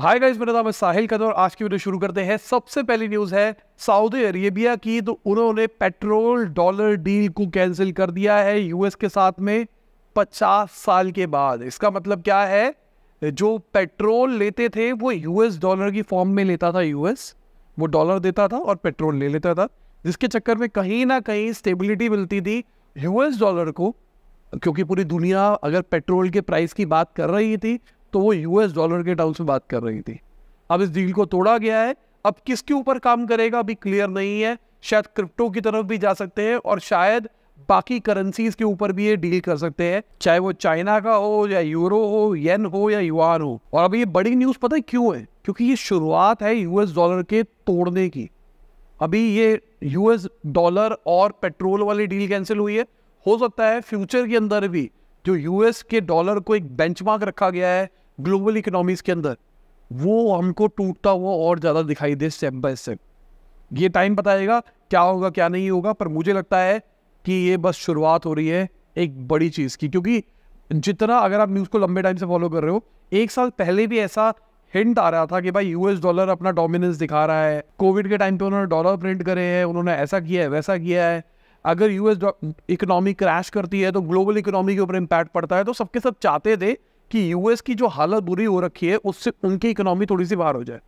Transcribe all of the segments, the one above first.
hi guys मेरा नाम है साहिल कदर आज की वीडियो शुरू करते हैं सबसे पहली न्यूज़ है सऊदी अरेबिया की तो उन्होंने पेट्रोल डॉलर डील को कैंसिल कर दिया है यूएस के साथ में 50 साल के बाद इसका मतलब क्या है जो पेट्रोल लेते थे वो यूएस डॉलर की फॉर्म में लेता था यूएस वो डॉलर देता था और पेट्रोल ले लेता था जिसके चक्कर में कहीं ना कहीं स्टेबिलिटी मिलती थी यूएस डॉलर को क्योंकि पूरी दुनिया अगर पेट्रोल के प्राइस की बात कर रही थी तो वो यूएस डॉलर के टर्म्स में बात कर रही थी अब इस डील को तोड़ा गया है अब किसके ऊपर काम करेगा अभी क्लियर नहीं है शायद क्रिप्टो की तरफ भी जा सकते हैं और शायद बाकी करेंसीज के ऊपर भी ये डील कर सकते हैं चाहे वो चाइना का हो या यूरो हो येन हो या युआन हो और अब ये बड़ी न्यूज़ पता है क्यों है क्योंकि ये शुरुआत है यूएस डॉलर के तोड़ने की अभी ये यूएस डॉलर और पेट्रोल वाली डील कैंसिल हुई है हो सकता है फ्यूचर के अंदर भी जो यूएस के डॉलर को एक बेंचमार्क रखा गया है ग्लोबल इकोनॉमीज के अंदर वो हमको टूटता हुआ और ज़्यादा दिखाई दे स्टेप बाय स्टेप ये टाइम बताएगा क्या होगा क्या नहीं होगा पर मुझे लगता है कि ये बस शुरुआत हो रही है एक बड़ी चीज़ की क्योंकि जितना अगर आप न्यूज़ को लंबे टाइम से फॉलो कर रहे हो एक साल पहले भी ऐसा हिंट आ रहा था कि भाई यूएस डॉलर अपना डोमिनेंस दिखा रहा है कोविड के टाइम पे उन्होंने डॉलर प्रिंट करे हैं उन्होंने ऐसा किया है वैसा किया है अगर यूएस इकोनॉमी क्रैश करती है तो ग्लोबल इकोनॉमी के ऊपर इम्पैक्ट पड़ता है तो सबके सब चाहते थे कि यूएस की जो हालत बुरी हो रखी है उससे उनकी इकोनॉमी थोड़ी सी बाहर हो जाए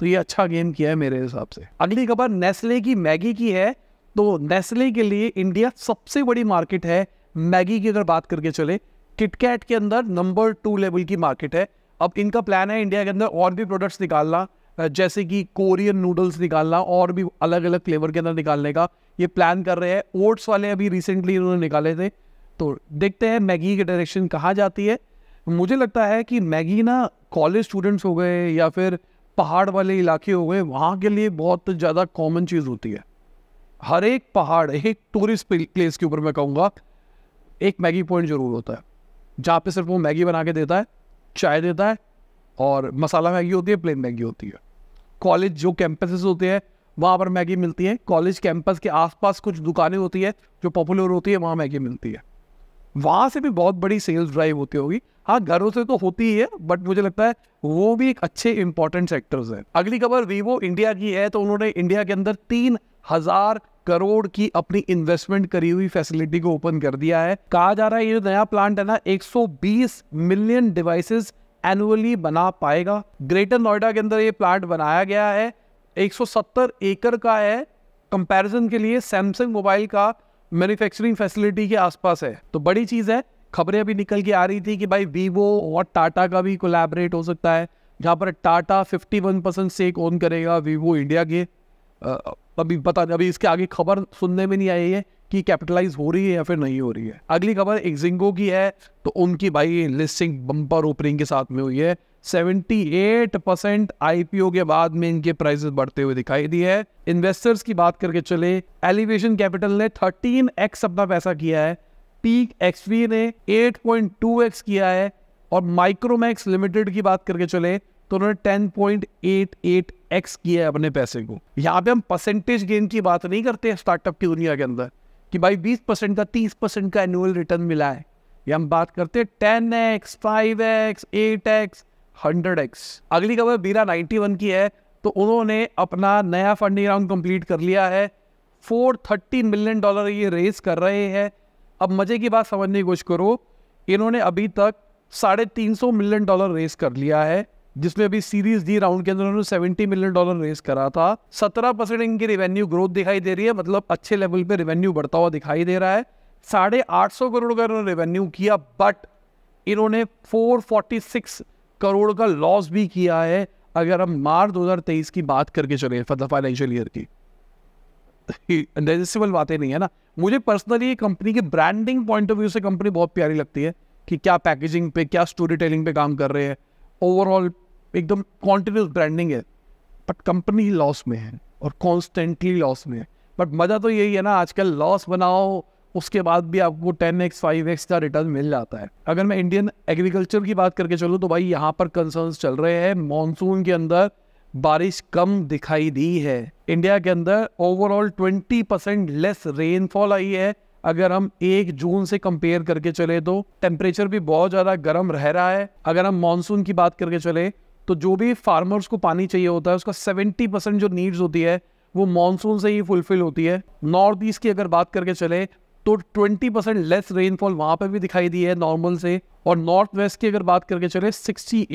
तो ये अच्छा गेम किया है मेरे हिसाब से अगली खबर नेस्ले की मैगी की है तो नेस्ले के लिए इंडिया सबसे बड़ी मार्केट है मैगी की अगर बात करके चले किटकैट के अंदर नंबर टू लेवल की मार्केट है अब इनका प्लान है इंडिया के अंदर और भी प्रोडक्ट्स निकालना जैसे कि कोरियन नूडल्स निकालना और भी अलग अलग फ्लेवर के अंदर निकालने का ये प्लान कर रहे हैं ओट्स वाले अभी रिसेंटली इन्होंने निकाले थे तो देखते हैं मैगी की डायरेक्शन कहाँ जाती है मुझे लगता है कि मैगी ना कॉलेज स्टूडेंट्स हो गए या फिर पहाड़ वाले इलाके हो गए वहाँ के लिए बहुत ज़्यादा कॉमन चीज़ होती है हर एक पहाड़ एक टूरिस्ट प्लेस के ऊपर मैं कहूँगा एक मैगी पॉइंट ज़रूर होता है जहाँ पे सिर्फ वो मैगी बना के देता है चाय देता है और मसाला मैगी होती है प्लेन मैगी होती है कॉलेज जो कैंपसेस होते हैं वहाँ पर मैगी मिलती है कॉलेज कैंपस के आसपास कुछ दुकानें होती है जो पॉपुलर होती है वहाँ मैगी मिलती है वहाँ से भी बहुत बड़ी सेल्स ड्राइव होती होगी हाँ घरों से तो होती ही है बट मुझे लगता है वो भी एक अच्छे इंपॉर्टेंट सेक्टर्स हैं अगली खबर वीवो इंडिया की है तो उन्होंने इंडिया के अंदर तीन हजार करोड़ की अपनी इन्वेस्टमेंट करी हुई फैसिलिटी को ओपन कर दिया है कहा जा रहा है ये नया प्लांट है ना 120 मिलियन डिवाइसेस एनुअली बना पाएगा ग्रेटर नोएडा के अंदर ये प्लांट बनाया गया है 170 एकड़ का है कंपैरिजन के लिए सैमसंग मोबाइल का मैन्युफैक्चरिंग फैसिलिटी के आसपास है तो बड़ी चीज़ है खबरें अभी निकल के आ रही थी कि भाई वीवो और टाटा का भी कोलैबोरेट हो सकता है जहाँ पर टाटा 51 परसेंट सेक ओन करेगा वीवो इंडिया के अभी पता अभी इसके आगे खबर सुनने में नहीं आई है कि कैपिटलाइज हो रही है या फिर नहीं हो रही है अगली खबर एक्जिंगो की है तो उनकी भाई लिस्टिंग बम्पर ओपनिंग के साथ में हुई है 78 परसेंट आईपीओ के बाद में इनके प्राइसेस बढ़ते हुए दिखाई दी है इन्वेस्टर्स की बात करके चले एलिवेशन कैपिटल ने 13x अपना पैसा किया है पीक एक्सवी ने एट किया है और माइक्रोमैक्स लिमिटेड की बात करके चले तो उन्होंने ten point eight eight X किया है अपने पैसे को यहां पे हम परसेंटेज गेन की बात नहीं करते स्टार्टअप की दुनिया के अंदर कि भाई 20 परसेंट का 30 परसेंट का एनुअल रिटर्न मिला है ये हम बात करते हैं ten X five X eight X hundred X अगली खबर बीरा 91 की है तो उन्होंने अपना नया फंडिंग राउंड कंप्लीट कर लिया है 430 मिलियन डॉलर ये रेस कर रहे हैं अब मज़े की बात समझने की कोशिश करो इन्होंने अभी तक साढ़े तीन सौ मिलियन डॉलर रेस कर लिया है जिसमें अभी सीरीज डी राउंड के अंदर उन्होंने सेवेंटी मिलियन डॉलर रेस करा था सत्रह परसेंट इनकी रेवेन्यू ग्रोथ दिखाई दे रही है मतलब अच्छे लेवल पे रेवेन्यू बढ़ता हुआ दिखाई दे रहा है साढ़े आठ सौ करोड़ का इन्होंने रेवेन्यू किया बट इन्होंने फोर फोर्टी सिक्स करोड़ का लॉस भी किया है अगर हम मार्च तेईस की बात करके चले फाइनेंशियल ईयर की बातें नहीं है ना मुझे पर्सनली कंपनी के ब्रांडिंग पॉइंट ऑफ व्यू से कंपनी बहुत प्यारी लगती है कि क्या पैकेजिंग पे क्या स्टोरी टेलिंग पे काम कर रहे हैं ओवरऑल एकदम कॉन्टिन्यूस ब्रांडिंग है बट कंपनी लॉस में है और कॉन्स्टेंटली लॉस में है बट मज़ा तो यही है ना आजकल लॉस बनाओ उसके बाद भी आपको टेन एक्स फाइव एक्स का रिटर्न मिल जाता है अगर मैं इंडियन एग्रीकल्चर की बात करके चलूँ तो भाई यहाँ पर कंसर्न्स चल रहे हैं मानसून के अंदर बारिश कम दिखाई दी है इंडिया के अंदर overall twenty percent less rainfall आई है अगर हम एक जून से कंपेयर करके चले तो टेम्परेचर भी बहुत ज़्यादा गर्म रह रहा है अगर हम मानसून की बात करके चले तो जो भी फार्मर्स को पानी चाहिए होता है उसका सेवेंटी परसेंट जो नीड्स होती है वो मानसून से ही फुलफिल होती है नॉर्थ ईस्ट की अगर बात करके चले तो ट्वेंटी परसेंट लेस रेनफॉल वहाँ पर भी दिखाई दी है नॉर्मल से और नॉर्थ वेस्ट की अगर बात करके चले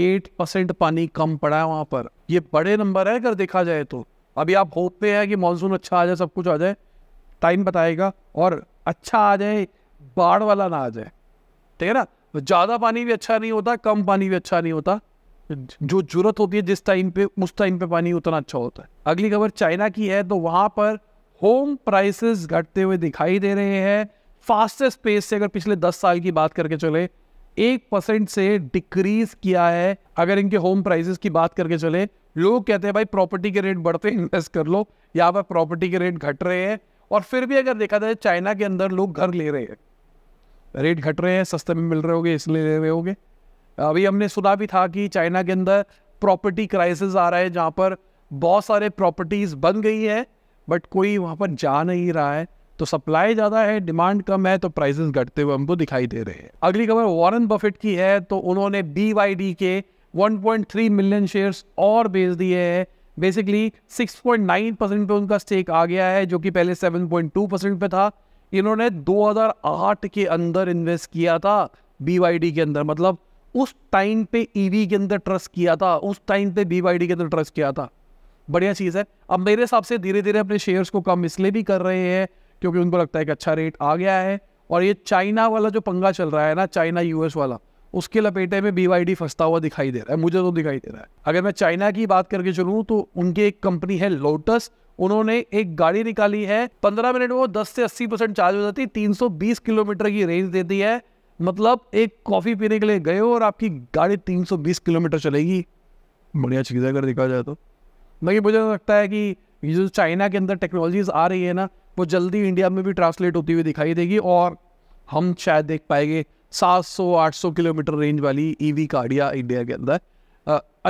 एट परसेंट पानी कम पड़ा है वहाँ पर ये बड़े नंबर है अगर देखा जाए तो अभी आप होपते हैं कि मानसून अच्छा आ जाए सब कुछ आ जाए टाइम बताएगा और अच्छा आ जाए बाढ़ वाला ना आ जाए ठीक है ना ज़्यादा पानी भी अच्छा नहीं होता कम पानी भी अच्छा नहीं होता जो जरूरत होती है जिस टाइम पे उस टाइम पे पानी उतना अच्छा होता है अगली खबर चाइना की है तो वहां पर होम प्राइसेस घटते हुए दिखाई दे रहे हैं फास्टेस्ट पेस से अगर पिछले दस साल की बात करके चले एक परसेंट से डिक्रीज किया है अगर इनके होम प्राइसेस की बात करके चले लोग कहते हैं भाई प्रॉपर्टी के रेट बढ़ते इन्वेस्ट कर लो यहाँ पर प्रॉपर्टी के रेट घट रहे हैं और फिर भी अगर देखा जाए चाइना के अंदर लोग घर ले रहे हैं रेट घट रहे हैं सस्ते में मिल रहे होंगे इसलिए ले रहे होंगे अभी हमने सुना भी था कि चाइना के अंदर प्रॉपर्टी क्राइसिस आ रहा है जहाँ पर बहुत सारे प्रॉपर्टीज़ बन गई है बट कोई वहाँ पर जा नहीं रहा है तो सप्लाई ज़्यादा है डिमांड कम है तो प्राइसेस घटते हुए हमको दिखाई दे रहे हैं अगली खबर वॉरेन बफेट की है तो उन्होंने बी के 1.3 मिलियन शेयर्स और बेच दिए हैं बेसिकली 6.9 परसेंट पे उनका स्टेक आ गया है जो कि पहले 7.2 परसेंट पे था इन्होंने 2008 के अंदर इन्वेस्ट किया था बी के अंदर मतलब उस टाइम पे ईवी e के अंदर ट्रस्ट किया था उस टाइम पे बीवाईडी के अंदर ट्रस्ट किया था बढ़िया चीज़ है अब मेरे हिसाब से धीरे धीरे अपने शेयर्स को कम इसलिए भी कर रहे हैं क्योंकि उनको लगता है कि अच्छा रेट आ गया है और ये चाइना वाला जो पंगा चल रहा है ना चाइना यूएस वाला उसके लपेटे में बी फंसता हुआ दिखाई दे रहा है मुझे तो दिखाई दे रहा है अगर मैं चाइना की बात करके चलूँ तो उनकी एक कंपनी है लोटस उन्होंने एक गाड़ी निकाली है पंद्रह मिनट में वो दस से अस्सी परसेंट चार्ज हो जाती है तीन सौ बीस किलोमीटर की रेंज देती है मतलब एक कॉफ़ी पीने के लिए गए हो और आपकी गाड़ी 320 किलोमीटर चलेगी बढ़िया चीज़ है अगर देखा जाए तो बाकी मुझे लगता है कि ये जो चाइना के अंदर टेक्नोलॉजीज आ रही है ना वो जल्दी इंडिया में भी ट्रांसलेट होती हुई दिखाई देगी और हम शायद देख पाएंगे 700-800 किलोमीटर रेंज वाली ईवी e गाड़ियाँ इंडिया के अंदर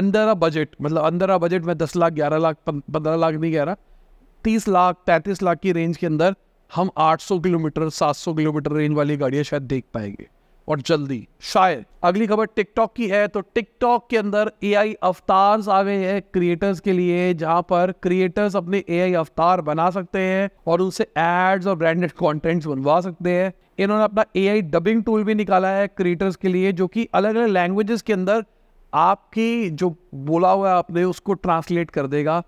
अंडर अ बजट मतलब अंडर अ बजट में दस लाख ग्यारह लाख पंद्रह लाख नहीं कह रहा तीस लाख पैंतीस लाख की रेंज के अंदर हम 800 किलोमीटर 700 किलोमीटर रेंज वाली गाड़ियाँ शायद देख पाएंगे और जल्दी शायद अगली खबर टिकटॉक की है तो टिकटॉक के अंदर ए आई अवतार आ गए हैं क्रिएटर्स के लिए जहां पर क्रिएटर्स अपने ए आई अवतार बना सकते हैं और उनसे एड्स और ब्रांडेड कॉन्टेंट्स बनवा सकते हैं इन्होंने अपना ए आई डबिंग टूल भी निकाला है क्रिएटर्स के लिए जो कि अलग अलग लैंग्वेजेस के अंदर आपकी जो बोला हुआ है आपने उसको ट्रांसलेट कर देगा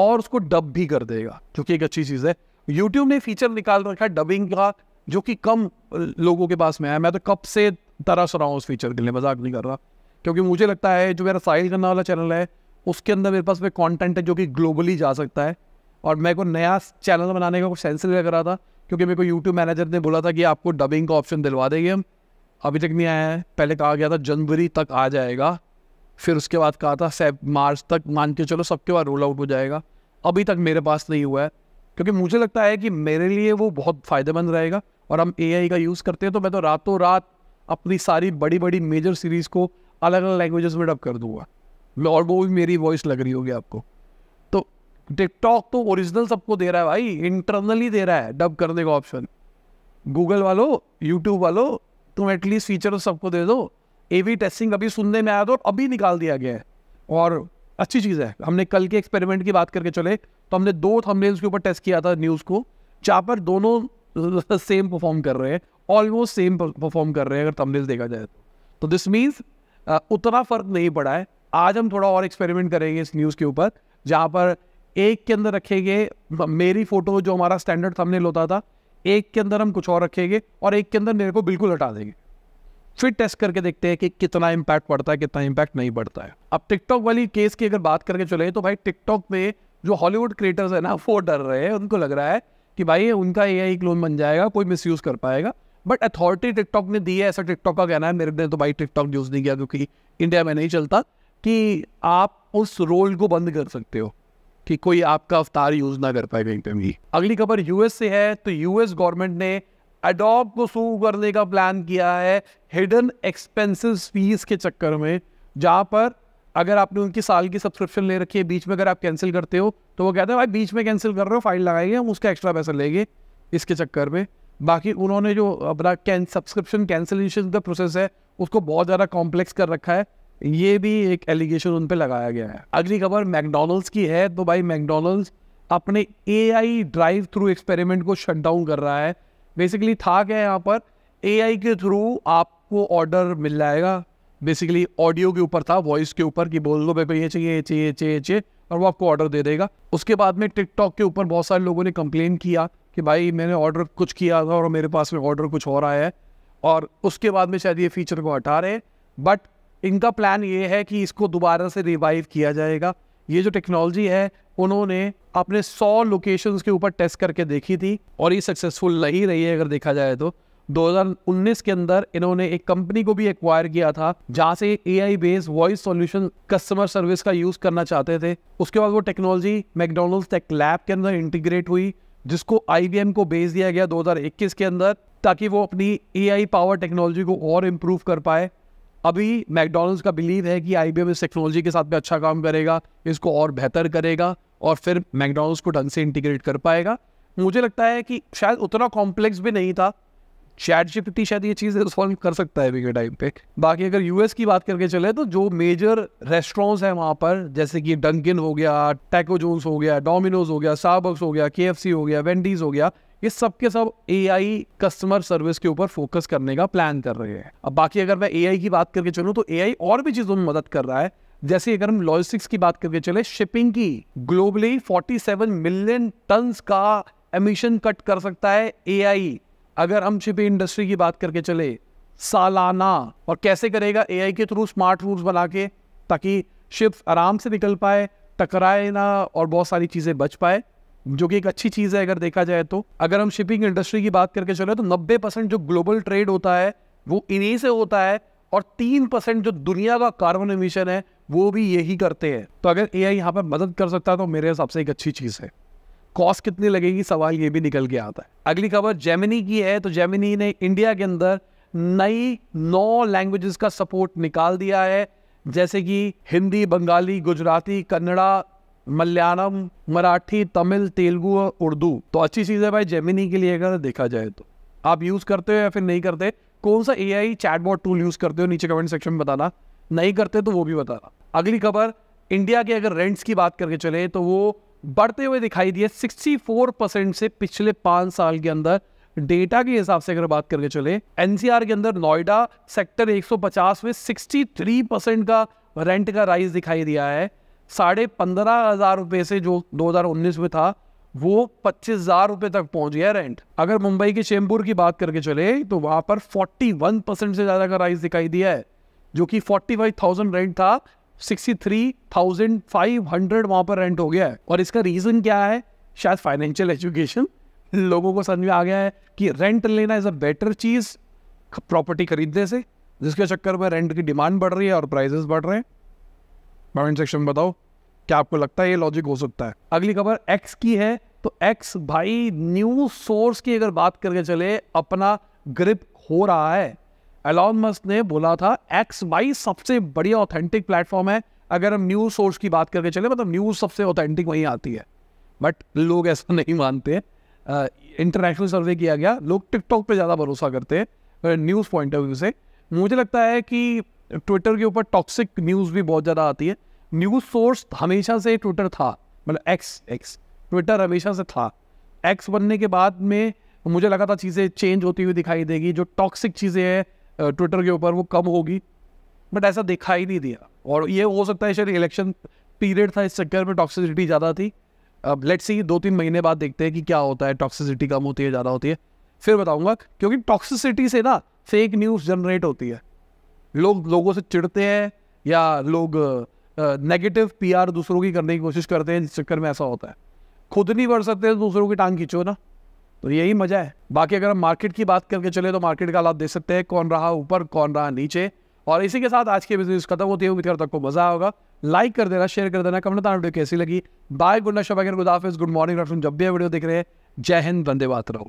और उसको डब भी कर देगा जो कि एक अच्छी चीज़ है YouTube ने फीचर निकाल रखा है डबिंग का जो कि कम लोगों के पास में आया मैं तो कब से तरस रहा हूँ उस फीचर के लिए मजाक नहीं कर रहा क्योंकि मुझे लगता है जो मेरा साहिल करना वाला चैनल है उसके अंदर मेरे पास में कॉन्टेंट है जो कि ग्लोबली जा सकता है और मेरे को नया चैनल बनाने का कुछ सेंस नहीं लग रहा था क्योंकि मेरे को यूट्यूब मैनेजर ने बोला था कि आपको डबिंग का ऑप्शन दिलवा देंगे हम अभी तक नहीं आया है पहले कहा गया था जनवरी तक आ जाएगा फिर उसके बाद कहा था सेब मार्च तक मान के चलो सबके बाद रोल आउट हो जाएगा अभी तक मेरे पास नहीं हुआ है क्योंकि मुझे लगता है कि मेरे लिए वो बहुत फ़ायदेमंद रहेगा और हम ए का यूज़ करते हैं तो मैं तो रातों रात अपनी सारी बड़ी बड़ी मेजर सीरीज़ को अलग अलग लैंग्वेजेस में डब कर दूंगा और वो भी मेरी वॉइस लग रही होगी आपको तो टिकटॉक तो ओरिजिनल सबको दे रहा है भाई इंटरनली दे रहा है डब करने का ऑप्शन गूगल वालों यूट्यूब वालों तुम एटलीस्ट फीचर तो सबको दे दो ए वी टेस्टिंग अभी सुनने में आया तो अभी निकाल दिया गया है और अच्छी चीज़ है हमने कल के एक्सपेरिमेंट की बात करके चले तो हमने दो थंबनेल्स के ऊपर टेस्ट किया था न्यूज़ को जहाँ पर दोनों सेम परफॉर्म कर रहे हैं ऑलमोस्ट सेम परफॉर्म कर रहे हैं अगर तमिल देखा जाए तो दिस तो मीन्स उतना फ़र्क नहीं पड़ा है आज हम थोड़ा और एक्सपेरिमेंट करेंगे इस न्यूज़ के ऊपर जहाँ पर एक के अंदर रखेंगे मेरी फ़ोटो जो हमारा स्टैंडर्ड थंबनेल होता था एक के अंदर हम कुछ और रखेंगे और एक के अंदर मेरे को बिल्कुल हटा देंगे फिर टेस्ट करके देखते हैं कि कितना इम्पैक्ट पड़ता है कितना इम्पैक्ट नहीं पड़ता है अब टिकटॉक वाली केस की अगर बात करके चले तो भाई टिकटॉक में जो हॉलीवुड क्रिएटर्स है ना वो डर रहे हैं उनको लग रहा है कि भाई उनका ए आई क्लोन बन जाएगा कोई मिस यूज़ कर पाएगा बट अथॉरिटी टिकटॉक ने दी है ऐसा टिकटॉक का कहना है मेरे ने तो भाई टिकटॉक यूज़ नहीं किया क्योंकि इंडिया में नहीं चलता कि आप उस रोल को बंद कर सकते हो कि कोई आपका अवतार यूज़ ना कर पाए कहीं पर भी अगली खबर यूएस से है तो यूएस गवर्नमेंट ने अडॉप को सू करने का प्लान किया है हिडन एक्सपेंसिव फीस के चक्कर में जहाँ पर अगर आपने उनकी साल की सब्सक्रिप्शन ले रखी है बीच में अगर आप कैंसिल करते हो तो वो कहते हैं भाई बीच में कैंसिल कर रहे हो फाइल लगाएंगे हम उसका एक्स्ट्रा पैसा लेंगे इसके चक्कर में बाकी उन्होंने जो अपना कैं सब्सक्रिप्शन कैंसिलेशन का प्रोसेस है उसको बहुत ज़्यादा कॉम्प्लेक्स कर रखा है ये भी एक एलिगेशन उन पर लगाया गया है अगली खबर मैकडोनल्ड्स की है तो भाई मैकडोनल्ड्स अपने ए ड्राइव थ्रू एक्सपेरिमेंट को शट डाउन कर रहा है बेसिकली था क्या यहाँ पर ए के थ्रू आपको ऑर्डर मिल जाएगा बेसिकली ऑडियो के ऊपर था वॉइस के ऊपर कि बोल दो मेरे को ये चाहिए ये चाहिए ये चाहिए ये चाहिए और वो आपको ऑर्डर दे देगा उसके बाद में टिकटॉक के ऊपर बहुत सारे लोगों ने कंप्लेन किया कि भाई मैंने ऑर्डर कुछ किया था और मेरे पास में ऑर्डर कुछ और आया है और उसके बाद में शायद ये फीचर को हटा रहे बट इनका प्लान ये है कि इसको दोबारा से रिवाइव किया जाएगा ये जो टेक्नोलॉजी है उन्होंने अपने सौ लोकेशंस के ऊपर टेस्ट करके देखी थी और ये सक्सेसफुल नहीं रही है अगर देखा जाए तो 2019 के अंदर इन्होंने एक कंपनी को भी एक्वायर किया था जहाँ से A I based voice solution customer service का यूज करना चाहते थे उसके बाद वो टेक्नोलॉजी मैकडोनल्ड टेक लैब के अंदर इंटीग्रेट हुई जिसको आई को बेच दिया गया 2021 के अंदर ताकि वो अपनी ए पावर टेक्नोलॉजी को और इम्प्रूव कर पाए अभी मैकडोनल्ड्स का बिलीव है कि आई इस टेक्नोलॉजी के साथ में अच्छा काम करेगा इसको और बेहतर करेगा और फिर मैकडोनल्ड्स को ढंग से इंटीग्रेट कर पाएगा मुझे लगता है कि शायद उतना कॉम्प्लेक्स भी नहीं था चैट जीपीटी शायद ये चीज़ सॉल्व कर सकता है अभी के टाइम पे बाकी अगर यूएस की बात करके चले तो जो मेजर रेस्टोरेंट्स हैं वहाँ पर जैसे कि डंकिन हो गया टैको जोन्स हो गया डोमिनोज हो गया साबक्स हो गया के हो गया वेंडीज हो गया ये सब के सब ए कस्टमर सर्विस के ऊपर फोकस करने का प्लान कर रहे हैं अब बाकी अगर मैं ए की बात करके चलूँ तो ए और भी चीज़ों में मदद कर रहा है जैसे अगर हम लॉजिस्टिक्स की बात करके चले शिपिंग की ग्लोबली 47 मिलियन टन का एमिशन कट कर सकता है एआई अगर हम शिपिंग इंडस्ट्री की बात करके चले सालाना और कैसे करेगा ए के थ्रू स्मार्ट रूट्स बना के ताकि शिप्स आराम से निकल पाए टकराए ना और बहुत सारी चीज़ें बच पाए जो कि एक अच्छी चीज़ है अगर देखा जाए तो अगर हम शिपिंग इंडस्ट्री की बात करके चले तो नब्बे परसेंट जो ग्लोबल ट्रेड होता है वो इन्हीं से होता है और तीन परसेंट जो दुनिया का कार्बन इमिशन है वो भी यही करते हैं तो अगर ए आई यहाँ पर मदद कर सकता है तो मेरे हिसाब से एक अच्छी चीज़ है कॉस्ट कितनी लगेगी सवाल ये भी निकल के आता है अगली खबर जेमिनी की है तो जेमिनी ने इंडिया के अंदर नई नौ लैंग्वेजेस का सपोर्ट निकाल दिया है जैसे कि हिंदी बंगाली गुजराती कन्नड़ा मलयालम मराठी तमिल तेलुगु और उर्दू तो अच्छी चीज़ है भाई जेमिनी के लिए अगर देखा जाए तो आप यूज़ करते हो या फिर नहीं करते कौन सा A I chatbot tool use करते हो नीचे कमेंट सेक्शन में बताना नहीं करते तो वो भी बताना अगली खबर इंडिया के अगर रेंट्स की बात करके चले तो वो बढ़ते हुए दिखाई दिए 64 परसेंट से पिछले पांच साल के अंदर डेटा के हिसाब से अगर बात करके चले एनसीआर के अंदर नोएडा सेक्टर 150 में 63 परसेंट का रेंट का राइज दिखाई दिया है साढ़े पंद्रह हज़ार रुपये से जो 2019 में था वो पच्चीस हजार रुपये तक पहुंच गया रेंट अगर मुंबई के चेंबूर की बात करके चले तो वहां पर 41 परसेंट से ज़्यादा का राइज दिखाई दिया है जो कि 45,000 रेंट था 63,500 वहां पर रेंट हो गया है और इसका रीज़न क्या है शायद फाइनेंशियल एजुकेशन लोगों को समझ में आ गया है कि रेंट लेना इज़ अ बेटर चीज़ प्रॉपर्टी खरीदने से जिसके चक्कर में रेंट की डिमांड बढ़ रही है और प्राइजेस बढ़ रहे हैं कमेंट सेक्शन में बताओ क्या आपको लगता है ये लॉजिक हो सकता है अगली खबर एक्स की है तो एक्स भाई न्यू सोर्स की अगर बात करके चले अपना ग्रिप हो रहा है एलॉन मस्क ने बोला था एक्स वाई सबसे बढ़िया ऑथेंटिक प्लेटफॉर्म है अगर हम न्यूज सोर्स की बात करके चले मतलब न्यूज सबसे ऑथेंटिक वहीं आती है बट लोग ऐसा नहीं मानते इंटरनेशनल सर्वे किया गया लोग टिकटॉक पे ज़्यादा भरोसा करते हैं न्यूज़ पॉइंट ऑफ व्यू से मुझे लगता है कि ट्विटर के ऊपर टॉक्सिक न्यूज़ भी बहुत ज़्यादा आती है न्यूज़ सोर्स हमेशा से ट्विटर था मतलब एक्स एक्स ट्विटर हमेशा से था एक्स बनने के बाद में मुझे लगा था चीज़ें चेंज होती हुई दिखाई देगी जो टॉक्सिक चीज़ें हैं ट्विटर के ऊपर वो कम होगी बट ऐसा देखा ही नहीं दिया और ये हो सकता है शायद इलेक्शन पीरियड था इस चक्कर में टॉक्सिसिटी ज़्यादा थी अब लेट सी दो तीन महीने बाद देखते हैं कि क्या होता है टॉक्सिसिटी कम होती है ज़्यादा होती है फिर बताऊंगा क्योंकि टॉक्सिसिटी से ना फेक न्यूज़ जनरेट होती है लोग लोगों से चिढ़ते हैं या लोग नेगेटिव पीआर दूसरों की करने की कोशिश करते हैं जिस चक्कर में ऐसा होता है खुद नहीं बढ़ सकते दूसरों की टांग खींचो ना तो यही मजा है बाकी अगर हम मार्केट की बात करके चले तो मार्केट का लाभ देख सकते हैं कौन रहा ऊपर कौन रहा नीचे और इसी के साथ आज के बिजनेस खत्म होती है उम्मीद करता आपको मजा होगा लाइक कर देना शेयर कर देना कमेंट वीडियो कैसी लगी बाय गुड नशा गुड गुड मॉर्निंग जब भी वीडियो देख रहे हैं जय हिंद वंदे मातरम